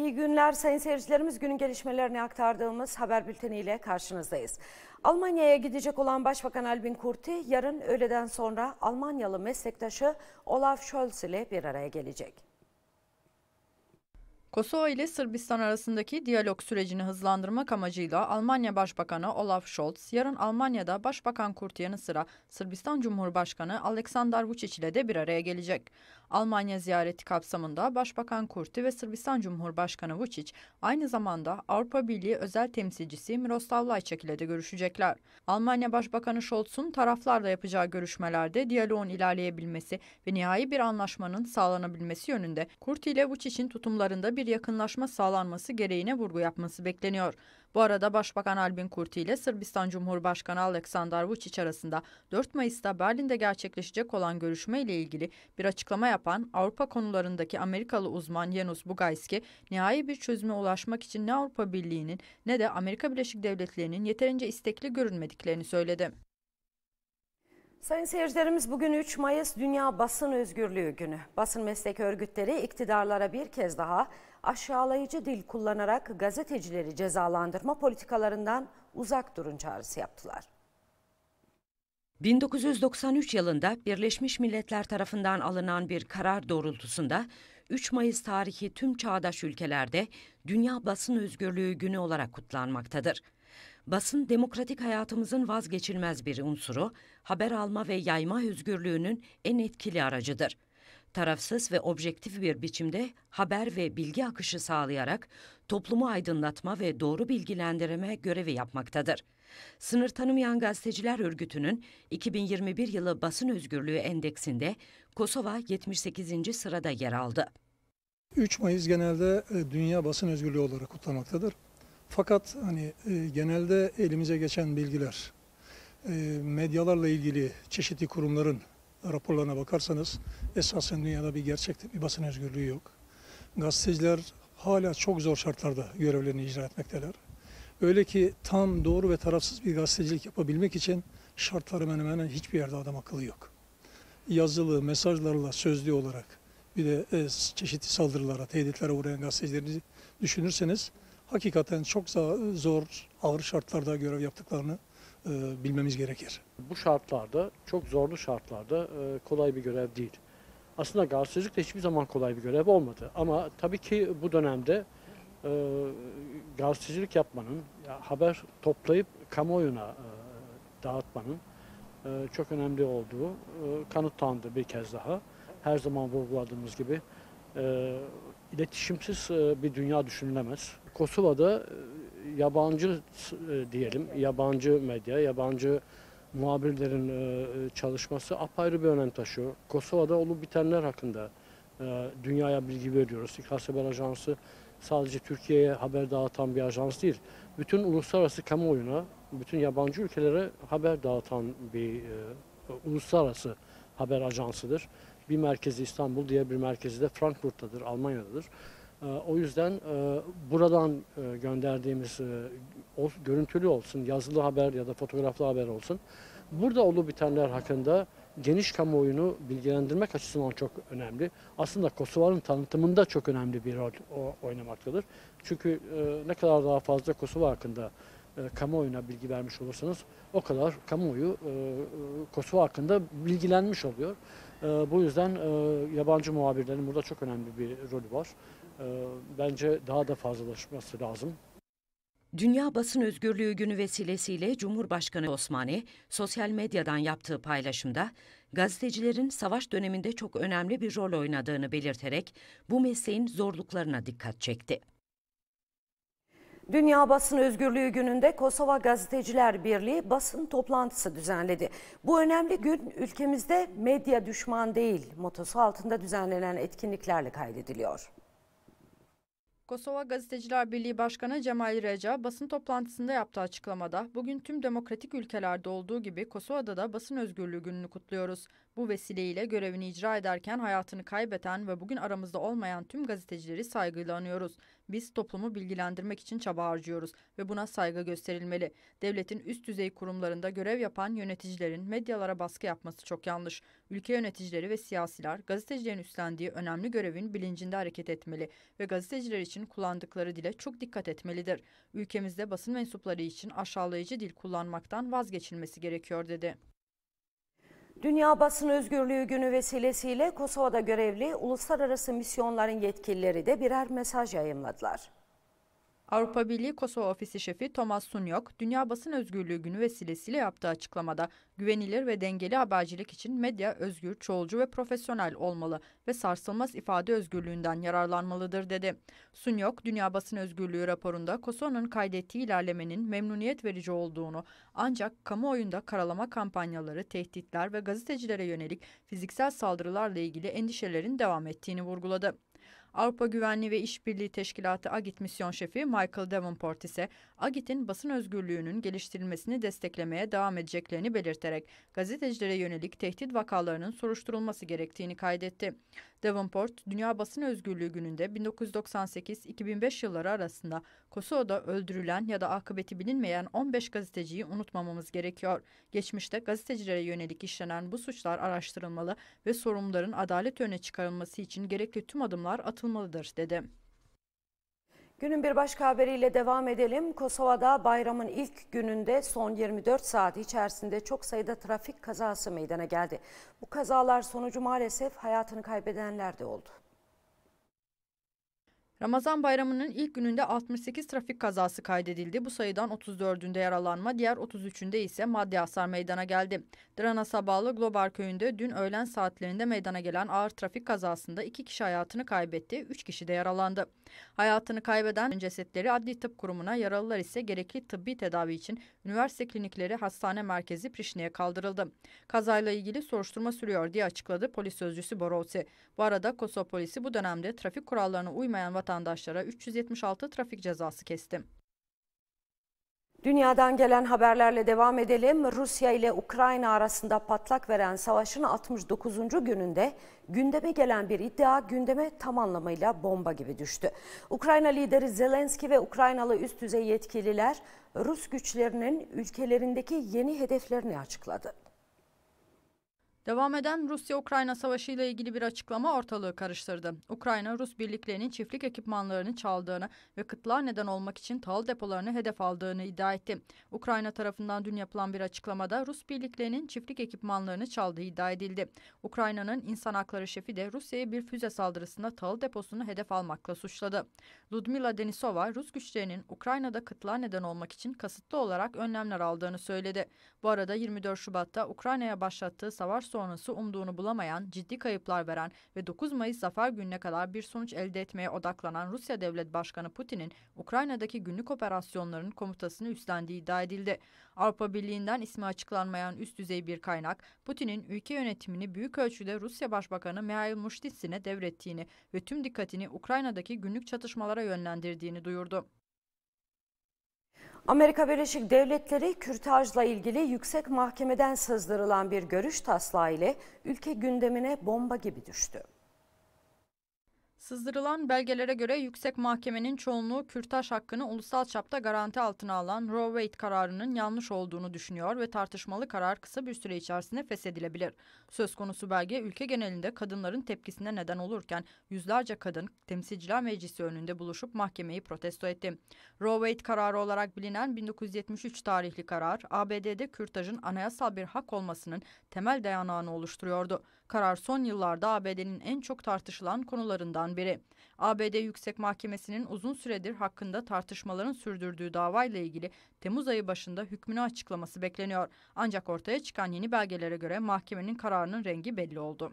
İyi günler sayın seyircilerimiz. Günün gelişmelerini aktardığımız haber bülteniyle karşınızdayız. Almanya'ya gidecek olan Başbakan Albin Kurti yarın öğleden sonra Almanyalı meslektaşı Olaf Scholz ile bir araya gelecek. Kosova ile Sırbistan arasındaki diyalog sürecini hızlandırmak amacıyla Almanya Başbakanı Olaf Scholz yarın Almanya'da Başbakan Kurt yanı sıra Sırbistan Cumhurbaşkanı Aleksandar Vučić ile de bir araya gelecek. Almanya ziyareti kapsamında Başbakan Kurti ve Sırbistan Cumhurbaşkanı Vučić aynı zamanda Avrupa Birliği özel temsilcisi Miroslav Lajcak ile de görüşecekler. Almanya Başbakanı Scholz'un taraflarla yapacağı görüşmelerde diyaloğun ilerleyebilmesi ve nihai bir anlaşmanın sağlanabilmesi yönünde Kurti ile Vučić'in tutumlarında bir bir yakınlaşma sağlanması gereğine vurgu yapması bekleniyor. Bu arada Başbakan Albin Kurti ile Sırbistan Cumhurbaşkanı Aleksandar Vučić arasında 4 Mayıs'ta Berlin'de gerçekleşecek olan görüşme ile ilgili bir açıklama yapan Avrupa konularındaki Amerikalı uzman Janus Bugayski, nihai bir çözüme ulaşmak için ne Avrupa Birliği'nin ne de Amerika Birleşik Devletleri'nin yeterince istekli görünmediklerini söyledi. Sayın seyircilerimiz bugün 3 Mayıs Dünya Basın Özgürlüğü Günü. Basın meslek örgütleri iktidarlara bir kez daha aşağılayıcı dil kullanarak gazetecileri cezalandırma politikalarından uzak durun çağrısı yaptılar. 1993 yılında Birleşmiş Milletler tarafından alınan bir karar doğrultusunda 3 Mayıs tarihi tüm çağdaş ülkelerde Dünya Basın Özgürlüğü Günü olarak kutlanmaktadır. Basın demokratik hayatımızın vazgeçilmez bir unsuru, haber alma ve yayma özgürlüğünün en etkili aracıdır. Tarafsız ve objektif bir biçimde haber ve bilgi akışı sağlayarak toplumu aydınlatma ve doğru bilgilendirme görevi yapmaktadır. Sınır tanımayan gazeteciler örgütünün 2021 yılı basın özgürlüğü endeksinde Kosova 78. sırada yer aldı. 3 Mayıs genelde e, dünya basın özgürlüğü olarak kutlanmaktadır. Fakat hani e, genelde elimize geçen bilgiler, e, medyalarla ilgili çeşitli kurumların raporlarına bakarsanız esasen dünyada bir gerçek bir basın özgürlüğü yok. Gazeteciler hala çok zor şartlarda görevlerini icra etmekteler. Öyle ki tam doğru ve tarafsız bir gazetecilik yapabilmek için şartları hemen hemen hiçbir yerde adam akıllı yok. Yazılı, mesajlarla, sözlü olarak bir de e, çeşitli saldırılara, tehditlere uğrayan gazetecilerini düşünürseniz hakikaten çok zor, ağır şartlarda görev yaptıklarını e, bilmemiz gerekir. Bu şartlarda, çok zorlu şartlarda e, kolay bir görev değil. Aslında gazetecilik de hiçbir zaman kolay bir görev olmadı. Ama tabii ki bu dönemde e, gazetecilik yapmanın, ya, haber toplayıp kamuoyuna e, dağıtmanın e, çok önemli olduğu e, kanıtlandı bir kez daha. Her zaman vurguladığımız gibi e, iletişimsiz e, bir dünya düşünülemez. Kosova'da e, yabancı e, diyelim, yabancı medya, yabancı muhabirlerin e, çalışması apayrı bir önem taşıyor. Kosova'da olup bitenler hakkında e, dünyaya bilgi veriyoruz. İKS Haber Ajansı sadece Türkiye'ye haber dağıtan bir ajans değil. Bütün uluslararası kamuoyuna, bütün yabancı ülkelere haber dağıtan bir e, uluslararası haber ajansıdır. Bir merkezi İstanbul, diğer bir merkezi de Frankfurt'tadır, Almanya'dadır. Ee, o yüzden e, buradan e, gönderdiğimiz e, görüntülü olsun, yazılı haber ya da fotoğraflı haber olsun. Burada olup bitenler hakkında geniş kamuoyunu bilgilendirmek açısından çok önemli. Aslında Kosova'nın tanıtımında çok önemli bir rol oynamaktadır. Çünkü ne kadar daha fazla Kosova hakkında kamuoyuna bilgi vermiş olursanız o kadar kamuoyu Kosova hakkında bilgilenmiş oluyor. Ee, bu yüzden e, yabancı muhabirlerin burada çok önemli bir rolü var. Ee, bence daha da fazlalaşması lazım. Dünya Basın Özgürlüğü Günü vesilesiyle Cumhurbaşkanı Osmani sosyal medyadan yaptığı paylaşımda gazetecilerin savaş döneminde çok önemli bir rol oynadığını belirterek bu mesleğin zorluklarına dikkat çekti. Dünya Basın Özgürlüğü gününde Kosova Gazeteciler Birliği basın toplantısı düzenledi. Bu önemli gün ülkemizde medya düşman değil motosu altında düzenlenen etkinliklerle kaydediliyor. Kosova Gazeteciler Birliği Başkanı Cemal Reca basın toplantısında yaptığı açıklamada bugün tüm demokratik ülkelerde olduğu gibi Kosova'da da basın özgürlüğü gününü kutluyoruz. Bu vesileyle görevini icra ederken hayatını kaybeden ve bugün aramızda olmayan tüm gazetecileri saygıyla anıyoruz. Biz toplumu bilgilendirmek için çaba harcıyoruz ve buna saygı gösterilmeli. Devletin üst düzey kurumlarında görev yapan yöneticilerin medyalara baskı yapması çok yanlış. Ülke yöneticileri ve siyasiler gazetecilerin üstlendiği önemli görevin bilincinde hareket etmeli ve gazeteciler için kullandıkları dile çok dikkat etmelidir. Ülkemizde basın mensupları için aşağılayıcı dil kullanmaktan vazgeçilmesi gerekiyor dedi. Dünya Basın Özgürlüğü Günü vesilesiyle Kosova'da görevli uluslararası misyonların yetkilileri de birer mesaj yayınladılar. Avrupa Birliği Kosova Ofisi Şefi Thomas Sunyok, Dünya Basın Özgürlüğü Günü vesilesiyle yaptığı açıklamada güvenilir ve dengeli habercilik için medya özgür, çoğulcu ve profesyonel olmalı ve sarsılmaz ifade özgürlüğünden yararlanmalıdır dedi. Sunyok, Dünya Basın Özgürlüğü raporunda Kosova'nın kaydettiği ilerlemenin memnuniyet verici olduğunu ancak kamuoyunda karalama kampanyaları, tehditler ve gazetecilere yönelik fiziksel saldırılarla ilgili endişelerin devam ettiğini vurguladı. Avrupa Güvenliği ve İşbirliği Teşkilatı AGİT misyon şefi Michael Davenport ise AGİT'in basın özgürlüğünün geliştirilmesini desteklemeye devam edeceklerini belirterek gazetecilere yönelik tehdit vakalarının soruşturulması gerektiğini kaydetti. Davenport, Dünya Basın Özgürlüğü Günü'nde 1998-2005 yılları arasında Kosova'da öldürülen ya da akıbeti bilinmeyen 15 gazeteciyi unutmamamız gerekiyor. Geçmişte gazetecilere yönelik işlenen bu suçlar araştırılmalı ve sorumluların adalet önüne çıkarılması için gerekli tüm adımlar atılmalı atılmalıdır dedi. Günün bir başka haberiyle devam edelim. Kosova'da bayramın ilk gününde son 24 saat içerisinde çok sayıda trafik kazası meydana geldi. Bu kazalar sonucu maalesef hayatını kaybedenler de oldu. Ramazan bayramının ilk gününde 68 trafik kazası kaydedildi. Bu sayıdan 34'ünde yaralanma, diğer 33'ünde ise maddi hasar meydana geldi. Dranas'a bağlı Globar köyünde dün öğlen saatlerinde meydana gelen ağır trafik kazasında 2 kişi hayatını kaybetti, 3 kişi de yaralandı. Hayatını kaybeden cesetleri adli tıp kurumuna, yaralılar ise gerekli tıbbi tedavi için üniversite klinikleri hastane merkezi Prişne'ye kaldırıldı. Kazayla ilgili soruşturma sürüyor diye açıkladı polis sözcüsü Borosi. Bu arada Kosova polisi bu dönemde trafik kurallarına uymayan vatandaşlar vatandaşlara 376 trafik cezası kesti. Dünyadan gelen haberlerle devam edelim. Rusya ile Ukrayna arasında patlak veren savaşın 69. gününde gündeme gelen bir iddia gündeme tam anlamıyla bomba gibi düştü. Ukrayna lideri Zelenski ve Ukraynalı üst düzey yetkililer Rus güçlerinin ülkelerindeki yeni hedeflerini açıkladı. Devam eden Rusya-Ukrayna savaşı ile ilgili bir açıklama ortalığı karıştırdı. Ukrayna, Rus birliklerinin çiftlik ekipmanlarını çaldığını ve kıtlığa neden olmak için tahıl depolarını hedef aldığını iddia etti. Ukrayna tarafından dün yapılan bir açıklamada Rus birliklerinin çiftlik ekipmanlarını çaldığı iddia edildi. Ukrayna'nın insan hakları şefi de Rusya'yı bir füze saldırısında tahıl deposunu hedef almakla suçladı. Ludmila Denisova, Rus güçlerinin Ukrayna'da kıtlığa neden olmak için kasıtlı olarak önlemler aldığını söyledi. Bu arada 24 Şubat'ta Ukrayna'ya başlattığı savaş sonrası umduğunu bulamayan, ciddi kayıplar veren ve 9 Mayıs zafer gününe kadar bir sonuç elde etmeye odaklanan Rusya Devlet Başkanı Putin'in Ukrayna'daki günlük operasyonların komutasını üstlendiği iddia edildi. Avrupa Birliği'nden ismi açıklanmayan üst düzey bir kaynak, Putin'in ülke yönetimini büyük ölçüde Rusya Başbakanı Mikhail Muştitsin'e devrettiğini ve tüm dikkatini Ukrayna'daki günlük çatışmalara yönlendirdiğini duyurdu. Amerika Birleşik Devletleri kürtajla ilgili yüksek mahkemeden sızdırılan bir görüş taslağı ile ülke gündemine bomba gibi düştü. Sızdırılan belgelere göre yüksek mahkemenin çoğunluğu kürtaj hakkını ulusal çapta garanti altına alan Roe Wade kararının yanlış olduğunu düşünüyor ve tartışmalı karar kısa bir süre içerisinde feshedilebilir. Söz konusu belge ülke genelinde kadınların tepkisine neden olurken yüzlerce kadın temsilciler meclisi önünde buluşup mahkemeyi protesto etti. Roe Wade kararı olarak bilinen 1973 tarihli karar ABD'de kürtajın anayasal bir hak olmasının temel dayanağını oluşturuyordu. Karar son yıllarda ABD'nin en çok tartışılan konularından biri. ABD Yüksek Mahkemesi'nin uzun süredir hakkında tartışmaların sürdürdüğü davayla ilgili Temmuz ayı başında hükmünü açıklaması bekleniyor. Ancak ortaya çıkan yeni belgelere göre mahkemenin kararının rengi belli oldu.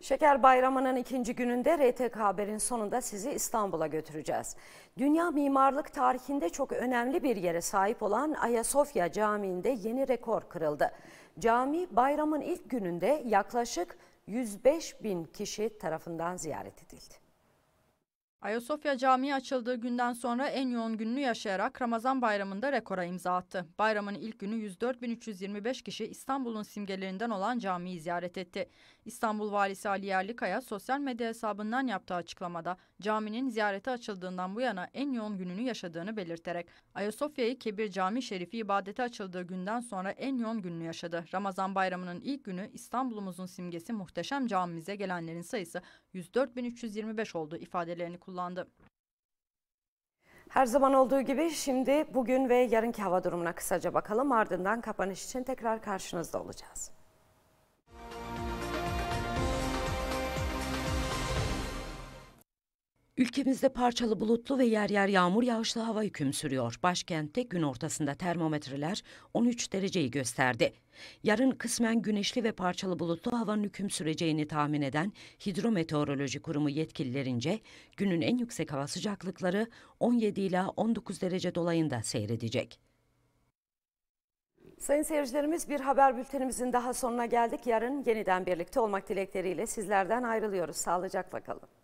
Şeker Bayramı'nın ikinci gününde RTK Haber'in sonunda sizi İstanbul'a götüreceğiz. Dünya mimarlık tarihinde çok önemli bir yere sahip olan Ayasofya Camii'nde yeni rekor kırıldı cami bayramın ilk gününde yaklaşık 105 bin kişi tarafından ziyaret edildi. Ayasofya Camii açıldığı günden sonra en yoğun gününü yaşayarak Ramazan bayramında rekora imza attı. Bayramın ilk günü 104.325 kişi İstanbul'un simgelerinden olan camiyi ziyaret etti. İstanbul Valisi Ali Yerlikaya sosyal medya hesabından yaptığı açıklamada caminin ziyarete açıldığından bu yana en yoğun gününü yaşadığını belirterek Ayasofya'yı Kebir Cami Şerifi ibadete açıldığı günden sonra en yoğun gününü yaşadı. Ramazan bayramının ilk günü İstanbul'umuzun simgesi muhteşem camimize gelenlerin sayısı 104.325 olduğu ifadelerini kullandı. Her zaman olduğu gibi şimdi bugün ve yarınki hava durumuna kısaca bakalım ardından kapanış için tekrar karşınızda olacağız. Ülkemizde parçalı bulutlu ve yer yer yağmur yağışlı hava hüküm sürüyor. Başkentte gün ortasında termometreler 13 dereceyi gösterdi. Yarın kısmen güneşli ve parçalı bulutlu havanın hüküm süreceğini tahmin eden Hidrometeoroloji Kurumu yetkililerince günün en yüksek hava sıcaklıkları 17 ila 19 derece dolayında seyredecek. Sayın seyircilerimiz bir haber bültenimizin daha sonuna geldik. Yarın yeniden birlikte olmak dilekleriyle sizlerden ayrılıyoruz. Sağlıcakla kalın.